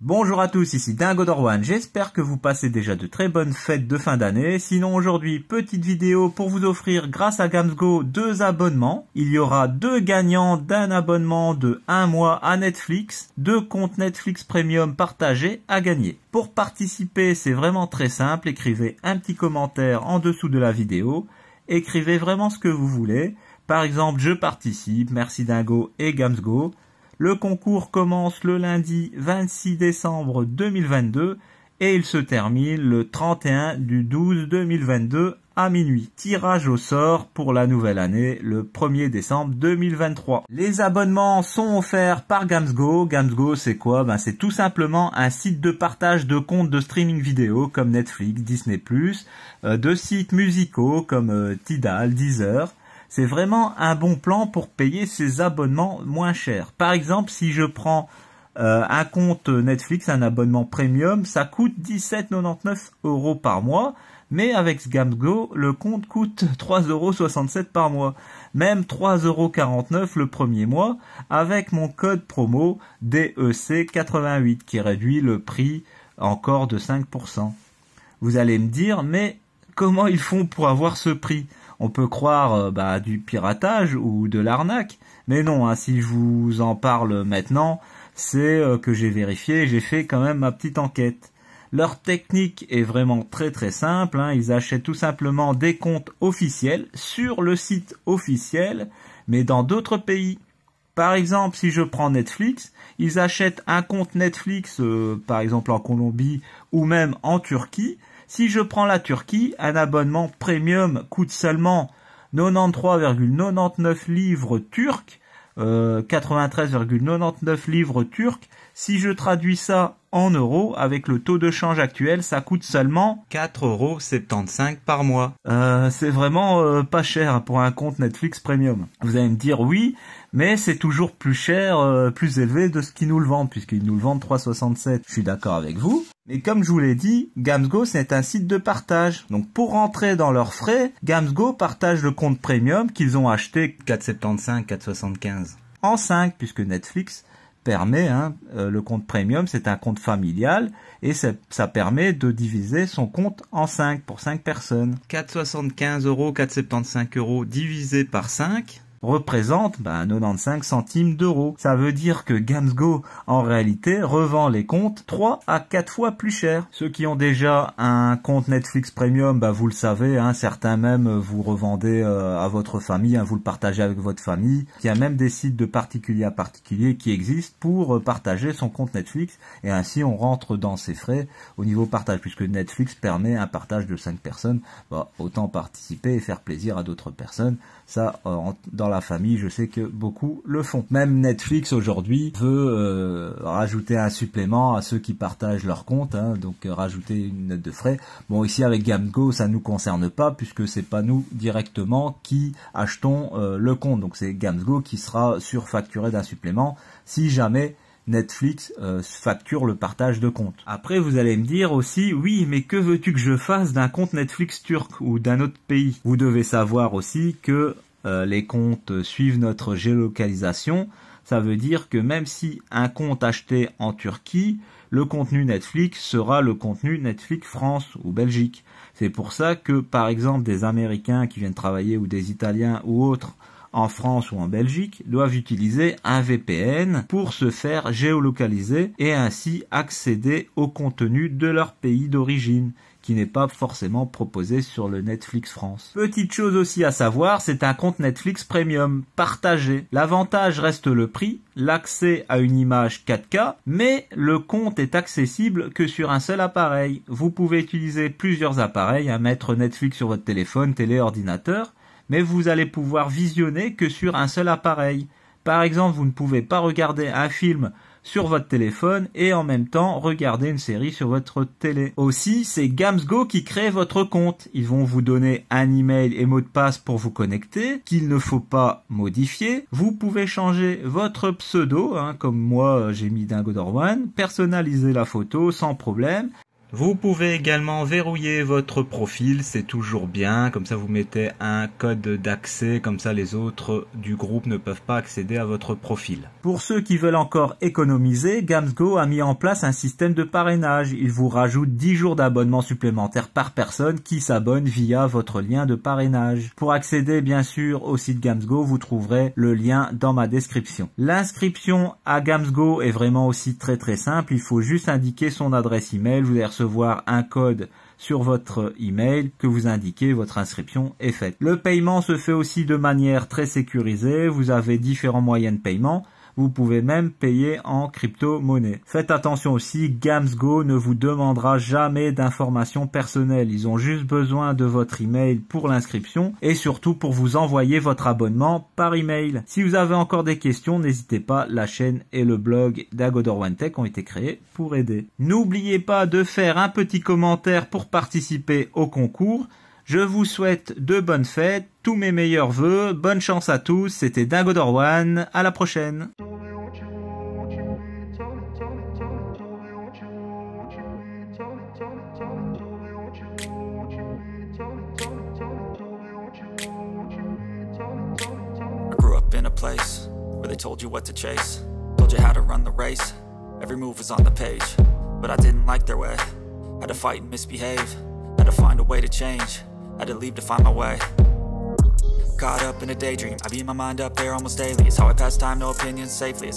Bonjour à tous, ici Dingo Dorwan, j'espère que vous passez déjà de très bonnes fêtes de fin d'année. Sinon aujourd'hui, petite vidéo pour vous offrir grâce à Gamsgo deux abonnements. Il y aura deux gagnants d'un abonnement de un mois à Netflix, deux comptes Netflix Premium partagés à gagner. Pour participer, c'est vraiment très simple, écrivez un petit commentaire en dessous de la vidéo. Écrivez vraiment ce que vous voulez. Par exemple, je participe, merci Dingo et Gamsgo. Le concours commence le lundi 26 décembre 2022 et il se termine le 31 du 12 2022 à minuit. Tirage au sort pour la nouvelle année le 1er décembre 2023. Les abonnements sont offerts par Gamsgo. Gamsgo c'est quoi ben, C'est tout simplement un site de partage de comptes de streaming vidéo comme Netflix, Disney+, euh, de sites musicaux comme euh, Tidal, Deezer. C'est vraiment un bon plan pour payer ses abonnements moins chers. Par exemple, si je prends euh, un compte Netflix, un abonnement premium, ça coûte 17,99 euros par mois. Mais avec Sgamgo, le compte coûte 3,67€ par mois, même 3,49€ le premier mois, avec mon code promo DEC88 qui réduit le prix encore de 5%. Vous allez me dire, mais comment ils font pour avoir ce prix on peut croire euh, bah, du piratage ou de l'arnaque, mais non, hein, si je vous en parle maintenant, c'est euh, que j'ai vérifié, j'ai fait quand même ma petite enquête. Leur technique est vraiment très très simple. Hein. Ils achètent tout simplement des comptes officiels sur le site officiel, mais dans d'autres pays. Par exemple, si je prends Netflix, ils achètent un compte Netflix, euh, par exemple en Colombie ou même en Turquie. Si je prends la Turquie, un abonnement premium coûte seulement 93,99 livres turcs 93,99 euh, livres turcs. Si je traduis ça en euros, avec le taux de change actuel, ça coûte seulement 4,75 euros par mois. Euh, c'est vraiment euh, pas cher pour un compte Netflix Premium. Vous allez me dire oui, mais c'est toujours plus cher, plus élevé de ce qu'ils nous le vendent, puisqu'ils nous le vendent 3,67. Je suis d'accord avec vous. Mais comme je vous l'ai dit, Gamsgo c'est un site de partage. Donc pour rentrer dans leurs frais, Gamsgo partage le compte premium qu'ils ont acheté 4,75, 4,75 en 5 puisque Netflix permet hein, euh, le compte premium, c'est un compte familial et ça, ça, permet de diviser son compte en 5 pour 5 personnes. 4,75 euros, 4,75 euros divisé par 5, représente 95 ben, centimes d'euros. Ça veut dire que Gamsgo, en réalité, revend les comptes 3 à 4 fois plus cher. Ceux qui ont déjà un compte Netflix Premium, ben, vous le savez, hein, certains même euh, vous revendez euh, à votre famille, hein, vous le partagez avec votre famille. Il y a même des sites de particulier à particulier qui existent pour euh, partager son compte Netflix et ainsi on rentre dans ses frais au niveau partage puisque Netflix permet un partage de 5 personnes. Bah, autant participer et faire plaisir à d'autres personnes. Ça, dans la famille, je sais que beaucoup le font. Même Netflix aujourd'hui veut euh, rajouter un supplément à ceux qui partagent leur compte, hein, donc euh, rajouter une note de frais. Bon, ici avec Gamgo, ça nous concerne pas puisque c'est pas nous directement qui achetons euh, le compte, donc c'est Gamgo qui sera surfacturé d'un supplément si jamais Netflix facture le partage de compte. Après, vous allez me dire aussi, oui, mais que veux-tu que je fasse d'un compte Netflix turc ou d'un autre pays Vous devez savoir aussi que euh, les comptes suivent notre géolocalisation, ça veut dire que même si un compte acheté en Turquie, le contenu Netflix sera le contenu Netflix France ou Belgique. C'est pour ça que par exemple des Américains qui viennent travailler ou des Italiens ou autres en France ou en Belgique doivent utiliser un VPN pour se faire géolocaliser et ainsi accéder au contenu de leur pays d'origine qui n'est pas forcément proposé sur le Netflix France. Petite chose aussi à savoir, c'est un compte Netflix Premium partagé. L'avantage reste le prix, l'accès à une image 4K, mais le compte est accessible que sur un seul appareil. Vous pouvez utiliser plusieurs appareils, hein, mettre Netflix sur votre téléphone, télé, ordinateur, mais vous allez pouvoir visionner que sur un seul appareil. Par exemple, vous ne pouvez pas regarder un film sur votre téléphone et en même temps regarder une série sur votre télé. Aussi, c'est Gamsgo qui crée votre compte. Ils vont vous donner un email et mot de passe pour vous connecter, qu'il ne faut pas modifier. Vous pouvez changer votre pseudo, hein, comme moi euh, j'ai mis Dingo Dorwan, personnaliser la photo sans problème. Vous pouvez également verrouiller votre profil, c'est toujours bien, comme ça vous mettez un code d'accès, comme ça les autres du groupe ne peuvent pas accéder à votre profil. Pour ceux qui veulent encore économiser, Gamsgo a mis en place un système de parrainage. Il vous rajoute 10 jours d'abonnement supplémentaire par personne qui s'abonne via votre lien de parrainage. Pour accéder bien sûr au site Gamsgo, vous trouverez le lien dans ma description. L'inscription à Gamsgo est vraiment aussi très très simple, il faut juste indiquer son adresse email, vous allez un code sur votre email que vous indiquez, votre inscription est faite. Le paiement se fait aussi de manière très sécurisée, vous avez différents moyens de paiement vous pouvez même payer en crypto-monnaie. Faites attention aussi, GamsGo ne vous demandera jamais d'informations personnelles. Ils ont juste besoin de votre email pour l'inscription et surtout pour vous envoyer votre abonnement par email. Si vous avez encore des questions, n'hésitez pas, la chaîne et le blog d'Agodor OneTech ont été créés pour aider. N'oubliez pas de faire un petit commentaire pour participer au concours. Je vous souhaite de bonnes fêtes tous mes meilleurs voeux, bonne chance à tous, c'était Dingo Dorwan, à la prochaine place where they told you what to chase, told you how to run the race. Every move was on the page, but I didn't like their way. Had to fight and misbehave, had to find a way to change, had to leave to find my way. caught up in a daydream I beat my mind up there almost daily It's how I pass time, no opinions safely it's